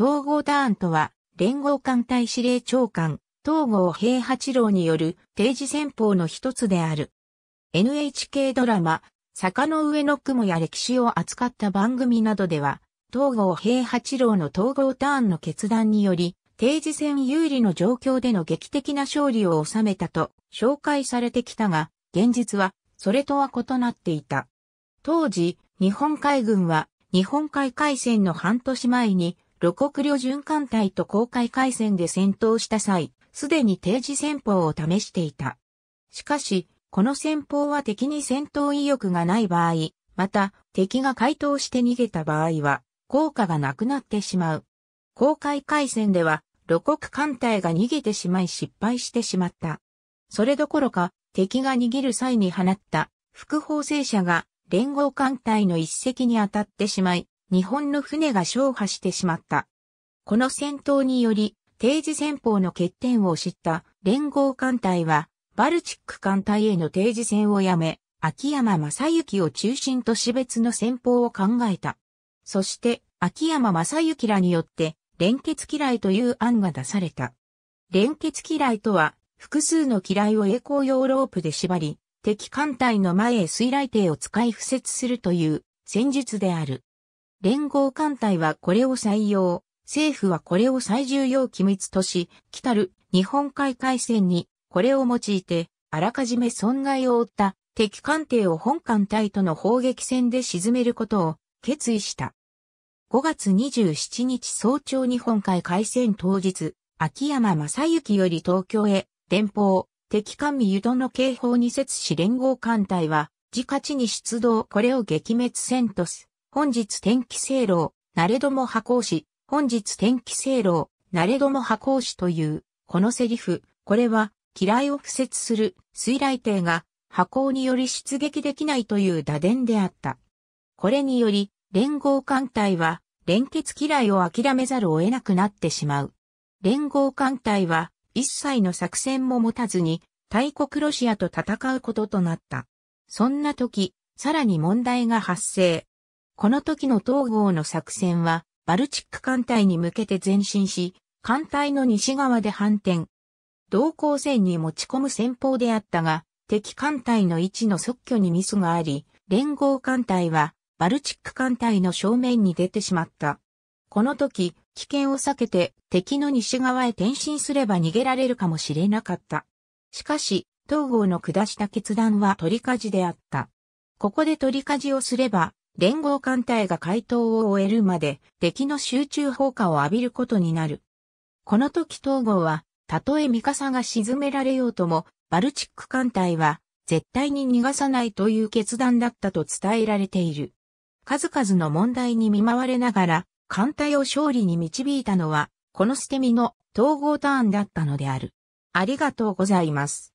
統合ターンとは、連合艦隊司令長官、東郷平八郎による定時戦法の一つである。NHK ドラマ、坂の上の雲や歴史を扱った番組などでは、東郷平八郎の統合ターンの決断により、定時戦有利の状況での劇的な勝利を収めたと紹介されてきたが、現実はそれとは異なっていた。当時、日本海軍は日本海海戦の半年前に露国旅順艦隊と公開海戦で戦闘した際、すでに定時戦法を試していた。しかし、この戦法は敵に戦闘意欲がない場合、また敵が回答して逃げた場合は、効果がなくなってしまう。公開海戦では、露国艦隊が逃げてしまい失敗してしまった。それどころか、敵が逃げる際に放った、副砲戦車が連合艦隊の一隻に当たってしまい、日本の船が勝破してしまった。この戦闘により、定時戦法の欠点を知った連合艦隊は、バルチック艦隊への定時戦をやめ、秋山正幸を中心と死別の戦法を考えた。そして、秋山正幸らによって、連結嫌いという案が出された。連結嫌いとは、複数の機雷を栄光用ロープで縛り、敵艦隊の前へ水雷艇を使い敷設するという戦術である。連合艦隊はこれを採用、政府はこれを最重要機密とし、来たる日本海海戦にこれを用いて、あらかじめ損害を負った敵艦艇を本艦隊との砲撃戦で沈めることを決意した。5月27日早朝日本海海戦当日、秋山正幸より東京へ、電報、敵艦未湯戸の警報に接し連合艦隊は、自家地に出動これを撃滅戦とす。本日天気聖楼、なれども破行し、本日天気聖楼、なれども破行しという、このセリフ、これは、嫌いを付設する、水雷帝が、破行により出撃できないという打電であった。これにより、連合艦隊は、連結嫌いを諦めざるを得なくなってしまう。連合艦隊は、一切の作戦も持たずに、大国ロシアと戦うこととなった。そんな時、さらに問題が発生。この時の東郷の作戦は、バルチック艦隊に向けて前進し、艦隊の西側で反転。同行線に持ち込む戦法であったが、敵艦隊の位置の即挙にミスがあり、連合艦隊は、バルチック艦隊の正面に出てしまった。この時、危険を避けて敵の西側へ転進すれば逃げられるかもしれなかった。しかし、東郷の下した決断は取り舵であった。ここで取り舵をすれば、連合艦隊が回答を終えるまで敵の集中砲火を浴びることになる。この時統合は、たとえミカサが沈められようとも、バルチック艦隊は絶対に逃がさないという決断だったと伝えられている。数々の問題に見舞われながら、艦隊を勝利に導いたのは、この捨て身の統合ターンだったのである。ありがとうございます。